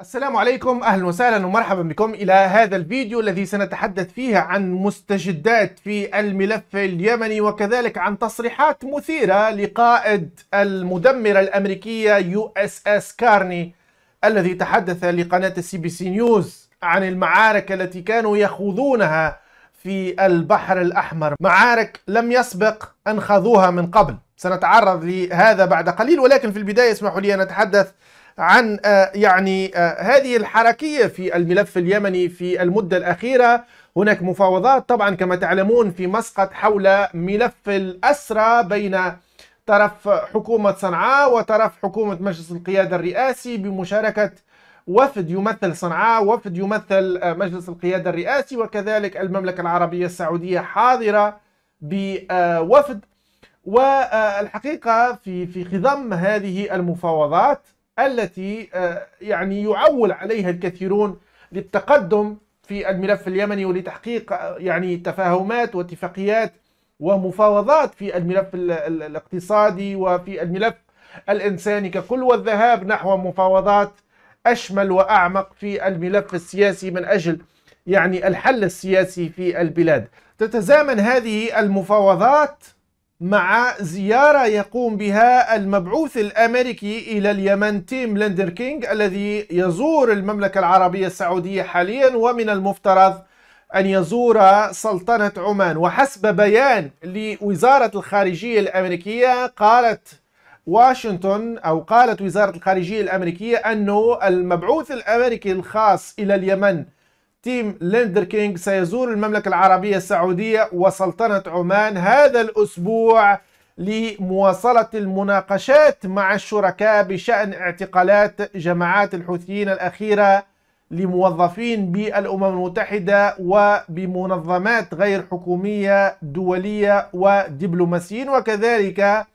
السلام عليكم اهلا وسهلا ومرحبا بكم الى هذا الفيديو الذي سنتحدث فيه عن مستجدات في الملف اليمني وكذلك عن تصريحات مثيرة لقائد المدمرة الامريكية يو اس اس كارني الذي تحدث لقناة السي بي سي نيوز عن المعارك التي كانوا يخوضونها في البحر الاحمر معارك لم يسبق ان خاضوها من قبل سنتعرض لهذا بعد قليل ولكن في البداية اسمحوا لي ان اتحدث عن آه، يعني آه، هذه الحركية في الملف اليمني في المدة الأخيرة هناك مفاوضات طبعا كما تعلمون في مسقط حول ملف الأسرى بين طرف حكومة صنعاء وطرف حكومة مجلس القيادة الرئاسي بمشاركة وفد يمثل صنعاء وفد يمثل آه، مجلس القيادة الرئاسي وكذلك المملكة العربية السعودية حاضرة بوفد والحقيقة في في خضم هذه المفاوضات التي آه، يعني يعول عليها الكثيرون للتقدم في الملف اليمني ولتحقيق آه، يعني تفاهمات واتفاقيات ومفاوضات في الملف الاقتصادي وفي الملف الانساني ككل والذهاب نحو مفاوضات اشمل واعمق في الملف السياسي من اجل يعني الحل السياسي في البلاد. تتزامن هذه المفاوضات مع زيارة يقوم بها المبعوث الأمريكي إلى اليمن تيم لندر كينغ الذي يزور المملكة العربية السعودية حاليا ومن المفترض أن يزور سلطنة عمان وحسب بيان لوزارة الخارجية الأمريكية قالت واشنطن أو قالت وزارة الخارجية الأمريكية أنه المبعوث الأمريكي الخاص إلى اليمن تيم ليندر كينج سيزور المملكة العربية السعودية وسلطنة عمان هذا الأسبوع لمواصلة المناقشات مع الشركاء بشأن اعتقالات جماعات الحوثيين الأخيرة لموظفين بالأمم المتحدة وبمنظمات غير حكومية دولية ودبلوماسيين وكذلك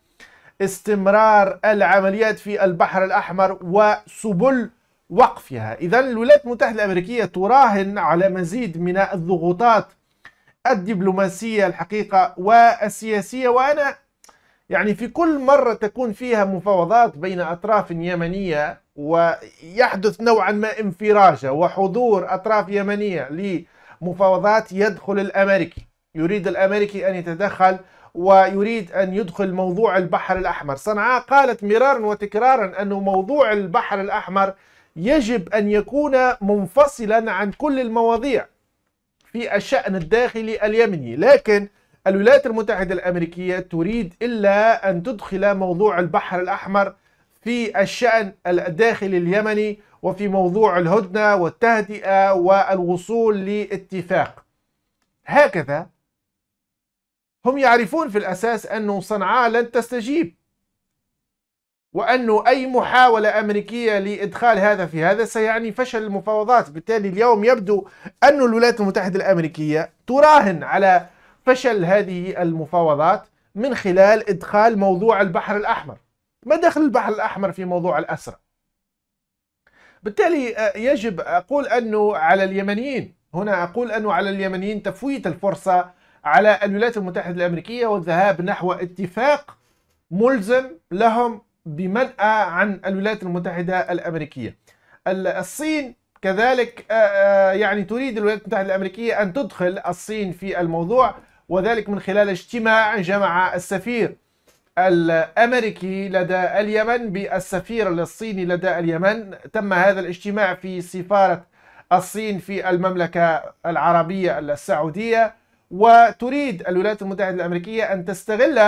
استمرار العمليات في البحر الأحمر وسبل وقفها إذا الولايات المتحدة الأمريكية تراهن على مزيد من الضغوطات الدبلوماسية الحقيقة والسياسية وأنا يعني في كل مرة تكون فيها مفاوضات بين أطراف يمنية ويحدث نوعا ما انفراجة وحضور أطراف يمنية لمفاوضات يدخل الأمريكي يريد الأمريكي أن يتدخل ويريد أن يدخل موضوع البحر الأحمر صنعاء قالت مرارا وتكرارا أن موضوع البحر الأحمر يجب أن يكون منفصلا عن كل المواضيع في الشأن الداخلي اليمني لكن الولايات المتحدة الأمريكية تريد إلا أن تدخل موضوع البحر الأحمر في الشأن الداخلي اليمني وفي موضوع الهدنة والتهدئة والوصول لاتفاق هكذا هم يعرفون في الأساس أن صنعاء لن تستجيب وأنه أي محاولة أمريكية لإدخال هذا في هذا سيعني فشل المفاوضات بالتالي اليوم يبدو أن الولايات المتحدة الأمريكية تراهن على فشل هذه المفاوضات من خلال إدخال موضوع البحر الأحمر ما دخل البحر الأحمر في موضوع الأسرة بالتالي آه، يجب أقول أنه على اليمنيين هنا أقول أنه على اليمنيين تفويت الفرصة على الولايات المتحدة الأمريكية والذهاب نحو اتفاق ملزم لهم بمنأى عن الولايات المتحدة الأمريكية الصين كذلك آه، آه، يعني تريد الولايات المتحدة الأمريكية أن تدخل الصين في الموضوع وذلك من خلال اجتماع جمع السفير الأمريكي لدى اليمن بالسفير الصيني لدى اليمن تم هذا الاجتماع في سفارة الصين في المملكة العربية السعودية وتريد الولايات المتحدة الأمريكية أن تستغل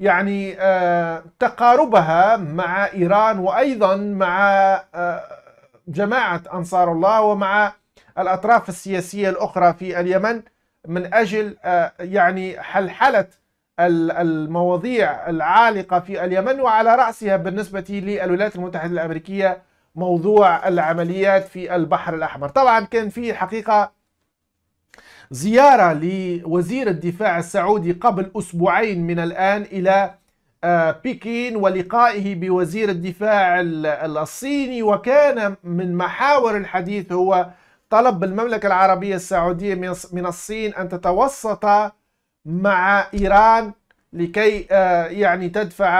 يعني آه، تقاربها مع إيران وأيضا مع آه، جماعة أنصار الله ومع الأطراف السياسية الأخرى في اليمن من أجل آه، يعني حلحلة المواضيع العالقة في اليمن وعلى رأسها بالنسبة للولايات المتحدة الأمريكية موضوع العمليات في البحر الأحمر طبعا كان في حقيقة زيارة لوزير الدفاع السعودي قبل أسبوعين من الآن إلى آه، بكين ولقائه بوزير الدفاع الصيني وكان من محاور الحديث هو طلب المملكة العربية السعودية من الصين أن تتوسط مع إيران لكي آه، يعني تدفع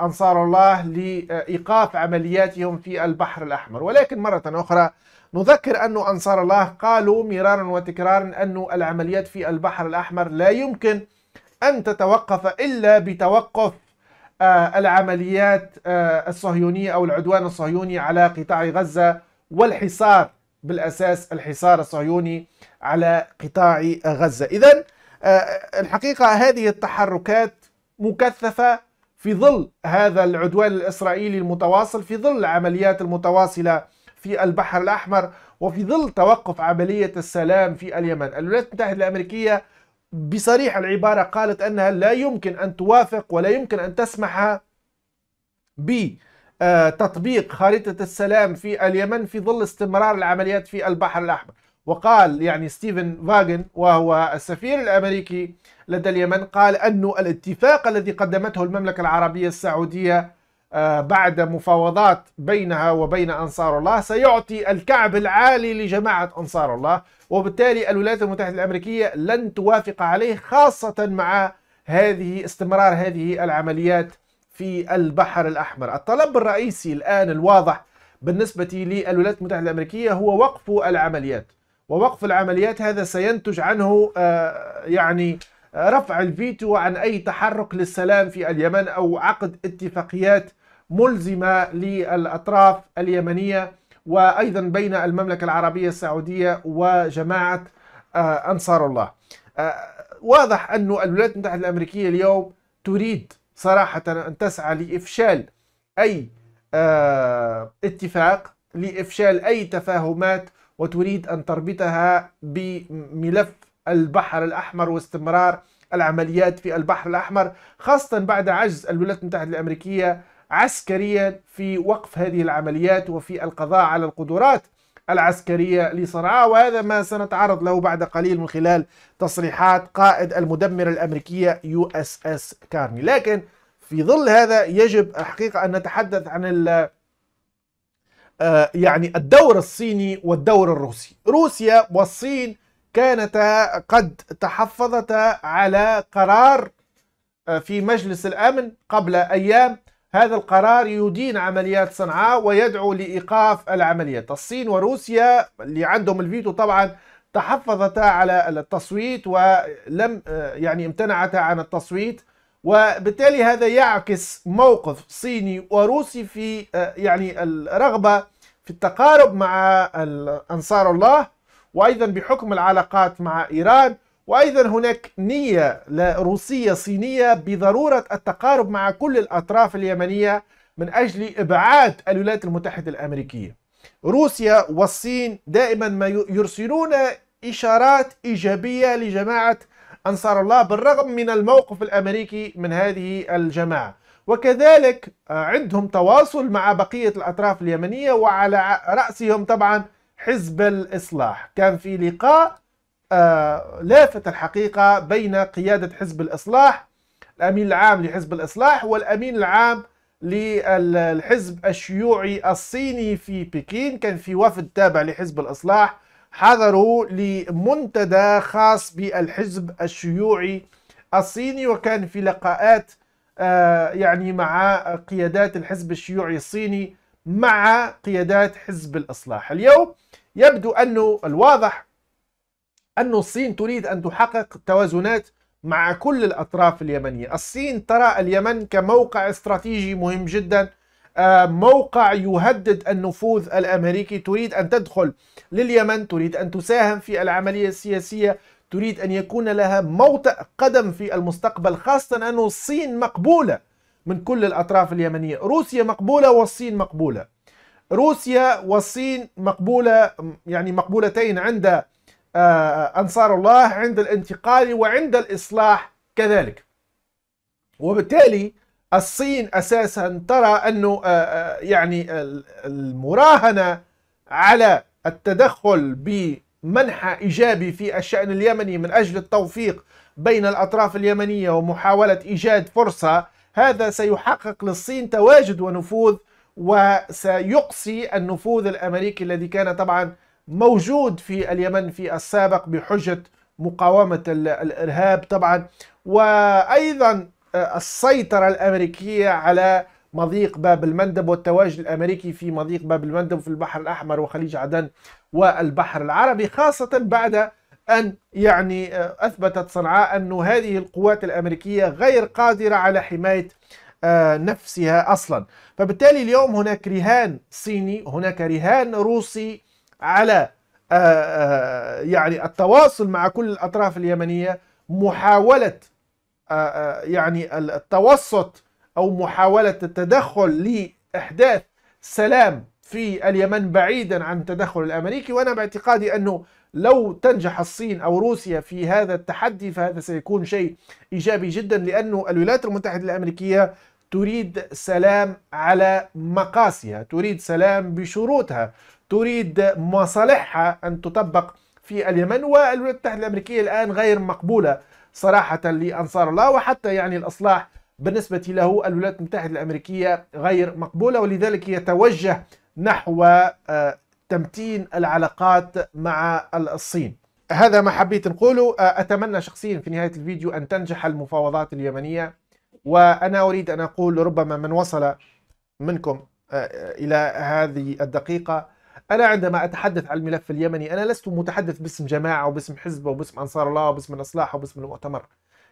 أنصار الله لإيقاف عملياتهم في البحر الأحمر ولكن مرة أخرى نذكر أن أنصار الله قالوا مرارا وتكرارا أن العمليات في البحر الأحمر لا يمكن أن تتوقف إلا بتوقف آه، العمليات آه، الصهيونية أو العدوان الصهيوني على قطاع غزة والحصار بالأساس الحصار الصهيوني على قطاع غزة إذا آه، الحقيقة هذه التحركات مكثفة في ظل هذا العدوان الإسرائيلي المتواصل في ظل العمليات المتواصلة في البحر الأحمر وفي ظل توقف عملية السلام في اليمن الولايات المتحدة الأمريكية بصريح العبارة قالت أنها لا يمكن أن توافق ولا يمكن أن تسمح بتطبيق آه، خريطة السلام في اليمن في ظل استمرار العمليات في البحر الأحمر وقال يعني ستيفن فاغن وهو السفير الأمريكي لدى اليمن قال أن الاتفاق الذي قدمته المملكة العربية السعودية آه، بعد مفاوضات بينها وبين أنصار الله سيعطي الكعب العالي لجماعة أنصار الله وبالتالي الولايات المتحدة الأمريكية لن توافق عليه خاصة مع هذه استمرار هذه العمليات في البحر الأحمر الطلب الرئيسي الآن الواضح بالنسبة للولايات المتحدة الأمريكية هو وقف العمليات ووقف العمليات هذا سينتج عنه آه، يعني رفع الفيتو عن أي تحرك للسلام في اليمن أو عقد اتفاقيات ملزمة للأطراف اليمنية وأيضا بين المملكة العربية السعودية وجماعة آه، أنصار الله آه، واضح أن الولايات المتحدة الأمريكية اليوم تريد صراحة أن تسعى لإفشال أي آه، اتفاق لإفشال أي تفاهمات وتريد أن تربطها بملف البحر الأحمر واستمرار العمليات في البحر الأحمر خاصة بعد عجز الولايات المتحدة الأمريكية عسكريا في وقف هذه العمليات وفي القضاء على القدرات العسكرية لصنعاء وهذا ما سنتعرض له بعد قليل من خلال تصريحات قائد المدمرة الأمريكية يو اس اس كارني لكن في ظل هذا يجب الحقيقة أن نتحدث عن آه، يعني الدور الصيني والدور الروسي روسيا والصين كانتا قد تحفظتا على قرار آه، في مجلس الأمن قبل أيام هذا القرار يدين عمليات صنعاء ويدعو لإيقاف العمليات الصين وروسيا اللي عندهم الفيتو طبعا تحفظتا على التصويت ولم يعني امتنعتا عن التصويت وبالتالي هذا يعكس موقف صيني وروسي في يعني الرغبة في التقارب مع أنصار الله وأيضا بحكم العلاقات مع إيران وأيضا هناك نية روسية صينية بضرورة التقارب مع كل الأطراف اليمنية من أجل إبعاد الولايات المتحدة الأمريكية روسيا والصين دائما ما يرسلون إشارات إيجابية لجماعة أنصار الله بالرغم من الموقف الأمريكي من هذه الجماعة وكذلك آه، عندهم تواصل مع بقية الأطراف اليمنية وعلى رأسهم طبعا حزب الإصلاح كان في لقاء آه، لافت الحقيقة بين قيادة حزب الإصلاح الأمين العام لحزب الإصلاح والأمين العام للحزب الشيوعي الصيني في بكين كان في وفد تابع لحزب الإصلاح حضروا لمنتدى خاص بالحزب الشيوعي الصيني وكان في لقاءات آه، يعني مع قيادات الحزب الشيوعي الصيني مع قيادات حزب الإصلاح اليوم يبدو أنه الواضح أن الصين تريد أن تحقق توازنات مع كل الأطراف اليمنية الصين ترى اليمن كموقع استراتيجي مهم جدا آه، موقع يهدد النفوذ الأمريكي تريد أن تدخل لليمن تريد أن تساهم في العملية السياسية تريد أن يكون لها موطئ قدم في المستقبل خاصة أن الصين مقبولة من كل الأطراف اليمنية روسيا مقبولة والصين مقبولة روسيا والصين مقبولة يعني مقبولتين عند آه، أنصار الله عند الانتقال وعند الإصلاح كذلك وبالتالي الصين أساسا ترى أنه آه، آه، يعني المراهنة على التدخل بمنحى إيجابي في الشأن اليمني من أجل التوفيق بين الأطراف اليمنية ومحاولة إيجاد فرصة هذا سيحقق للصين تواجد ونفوذ وسيقصي النفوذ الأمريكي الذي كان طبعا موجود في اليمن في السابق بحجة مقاومة الإرهاب طبعا وأيضا آه، السيطرة الأمريكية على مضيق باب المندب والتواجد الامريكي في مضيق باب المندب في البحر الاحمر وخليج عدن والبحر العربي خاصه بعد ان يعني آه، اثبتت صنعاء أن هذه القوات الامريكيه غير قادره على حمايه آه، نفسها اصلا فبالتالي اليوم هناك رهان صيني هناك رهان روسي على آه، آه، يعني التواصل مع كل الأطراف اليمنية محاولة آه، يعني التوسط أو محاولة التدخل لإحداث سلام في اليمن بعيدا عن التدخل الامريكي وانا باعتقادي انه لو تنجح الصين او روسيا في هذا التحدي فهذا سيكون شيء ايجابي جدا لانه الولايات المتحده الامريكيه تريد سلام على مقاسها، تريد سلام بشروطها، تريد مصالحها أن تطبق في اليمن والولايات المتحدة الأمريكية الآن غير مقبولة صراحة لأنصار الله وحتى يعني الإصلاح بالنسبة له الولايات المتحدة الأمريكية غير مقبولة ولذلك يتوجه نحو آه، تمتين العلاقات مع الصين هذا ما حبيت نقوله آه، أتمنى شخصيا في نهاية الفيديو أن تنجح المفاوضات اليمنية وأنا أريد أن أقول ربما من وصل منكم آه، إلى هذه الدقيقة أنا عندما أتحدث عن الملف اليمني أنا لست متحدث باسم جماعة وباسم حزب وباسم أنصار الله وباسم الإصلاح وباسم المؤتمر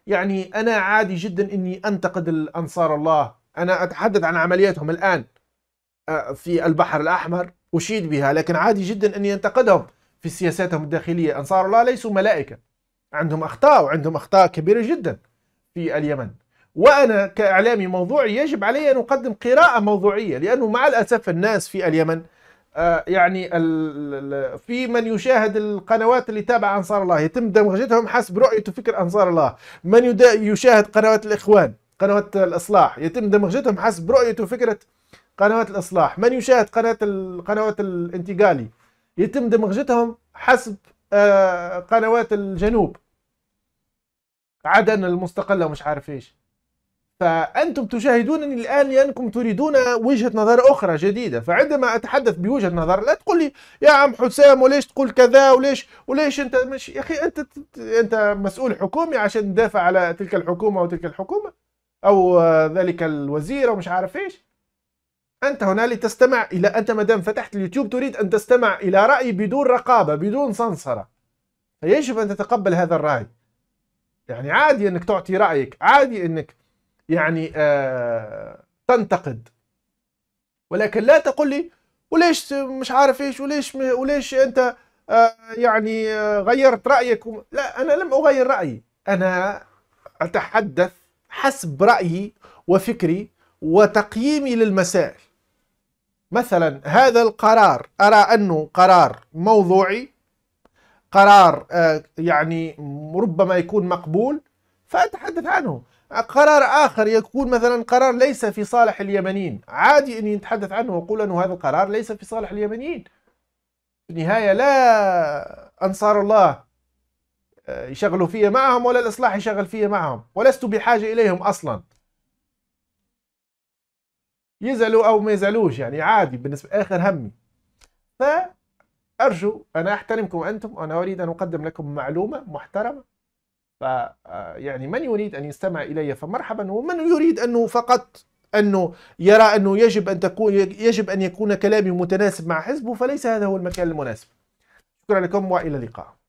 يعني أنا عادي جدا أني أنتقد أنصار الله أنا أتحدث عن عملياتهم الآن آه، في البحر الأحمر أشيد بها لكن عادي جدا أني أنتقدهم في سياساتهم الداخلية أنصار الله ليسوا ملائكة عندهم أخطاء وعندهم أخطاء كبيرة جدا في اليمن وأنا كإعلامي موضوعي يجب علي أن أقدم قراءة موضوعية لأنه مع الأسف الناس في اليمن آه، يعني في من يشاهد القنوات اللي تابع انصار الله يتم دمجتهم حسب رؤيته فكر انصار الله من يشاهد قنوات الاخوان قنوات الاصلاح يتم دمجتهم حسب رؤيته فكره قنوات الاصلاح من يشاهد قناه قنوات الانتقالي يتم دمجتهم حسب آه، قنوات الجنوب عدن المستقله ومش عارف ايش فأنتم تشاهدونني الآن لأنكم تريدون وجهة نظر أخرى جديدة فعندما أتحدث بوجهة نظر لا تقول لي يا عم حسام وليش تقول كذا وليش وليش أنت مش يا أخي أنت أنت مسؤول حكومي عشان تدافع على تلك الحكومة وتلك الحكومة أو ذلك الوزير أو مش عارف إيش أنت هنا لتستمع إلى أنت ما دام فتحت اليوتيوب تريد أن تستمع إلى رأي بدون رقابة بدون صنصرة فيجب أن تتقبل هذا الرأي يعني عادي أنك تعطي رأيك عادي أنك يعني آه تنتقد ولكن لا تقول لي وليش مش عارف ايش وليش وليش انت آه يعني آه غيرت رايك لا انا لم اغير رايي انا اتحدث حسب رايي وفكري وتقييمي للمسائل مثلا هذا القرار ارى انه قرار موضوعي قرار آه، يعني ربما يكون مقبول فاتحدث عنه قرار آخر يكون مثلا قرار ليس في صالح اليمنيين عادي أن يتحدث عنه ويقول أنه هذا القرار ليس في صالح اليمنيين في النهاية لا أنصار الله آه، يشغلوا فيه معهم ولا الإصلاح يشغل فيه معهم ولست بحاجة إليهم أصلا يزعلوا أو ما يزعلوش يعني عادي بالنسبة آخر همي فأرجو أنا أحترمكم أنتم وأنا أريد أن أقدم لكم معلومة محترمة آه، يعني من يريد أن يستمع إلي فمرحبا ومن يريد أنه فقط أنه يرى أنه يجب أن تكون يجب أن يكون كلامي متناسب مع حزبه فليس هذا هو المكان المناسب شكرا لكم وإلى اللقاء